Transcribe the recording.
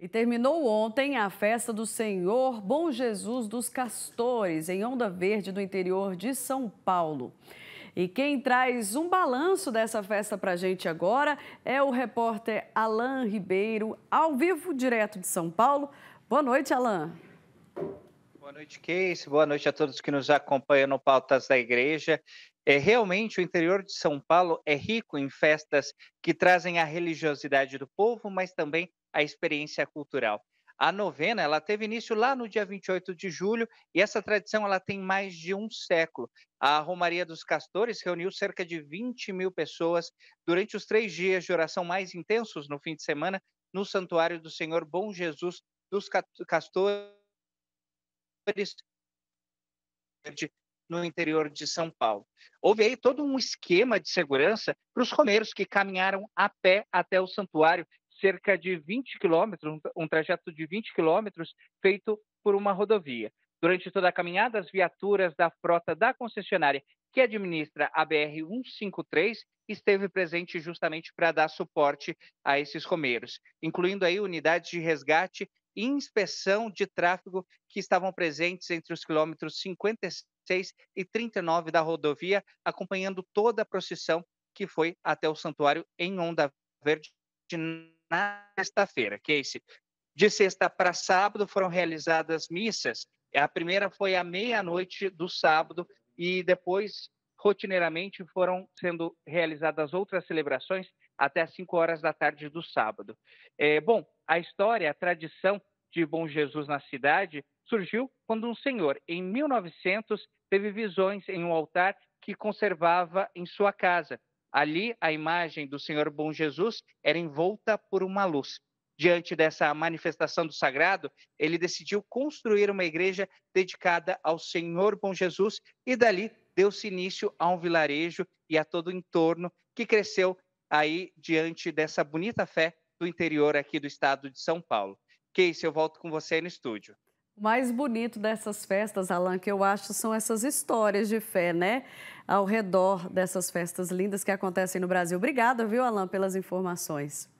E terminou ontem a festa do Senhor Bom Jesus dos Castores, em Onda Verde, no interior de São Paulo. E quem traz um balanço dessa festa para a gente agora é o repórter Alain Ribeiro, ao vivo, direto de São Paulo. Boa noite, Alain. Boa noite, Case. Boa noite a todos que nos acompanham no Pautas da Igreja. É, realmente, o interior de São Paulo é rico em festas que trazem a religiosidade do povo, mas também a experiência cultural. A novena, ela teve início lá no dia 28 de julho e essa tradição ela tem mais de um século. A Romaria dos Castores reuniu cerca de 20 mil pessoas durante os três dias de oração mais intensos no fim de semana no Santuário do Senhor Bom Jesus dos Castores no interior de São Paulo. Houve aí todo um esquema de segurança para os romeiros que caminharam a pé até o santuário, cerca de 20 quilômetros, um trajeto de 20 quilômetros feito por uma rodovia. Durante toda a caminhada, as viaturas da frota da concessionária que administra a BR-153 esteve presente justamente para dar suporte a esses romeiros, incluindo aí unidades de resgate e inspeção de tráfego que estavam presentes entre os quilômetros 57 36 e 39 da rodovia, acompanhando toda a procissão que foi até o santuário em Onda Verde na sexta-feira. Casey, de sexta para sábado foram realizadas missas. A primeira foi à meia-noite do sábado e depois, rotineiramente, foram sendo realizadas outras celebrações até as 5 horas da tarde do sábado. É, bom, a história, a tradição de Bom Jesus na cidade surgiu quando um senhor, em 1900, teve visões em um altar que conservava em sua casa. Ali, a imagem do Senhor Bom Jesus era envolta por uma luz. Diante dessa manifestação do sagrado, ele decidiu construir uma igreja dedicada ao Senhor Bom Jesus e dali deu-se início a um vilarejo e a todo o entorno que cresceu aí diante dessa bonita fé do interior aqui do estado de São Paulo. Casey, eu volto com você aí no estúdio. O mais bonito dessas festas, Alan, que eu acho, são essas histórias de fé, né? Ao redor dessas festas lindas que acontecem no Brasil. Obrigada, viu, Alan, pelas informações.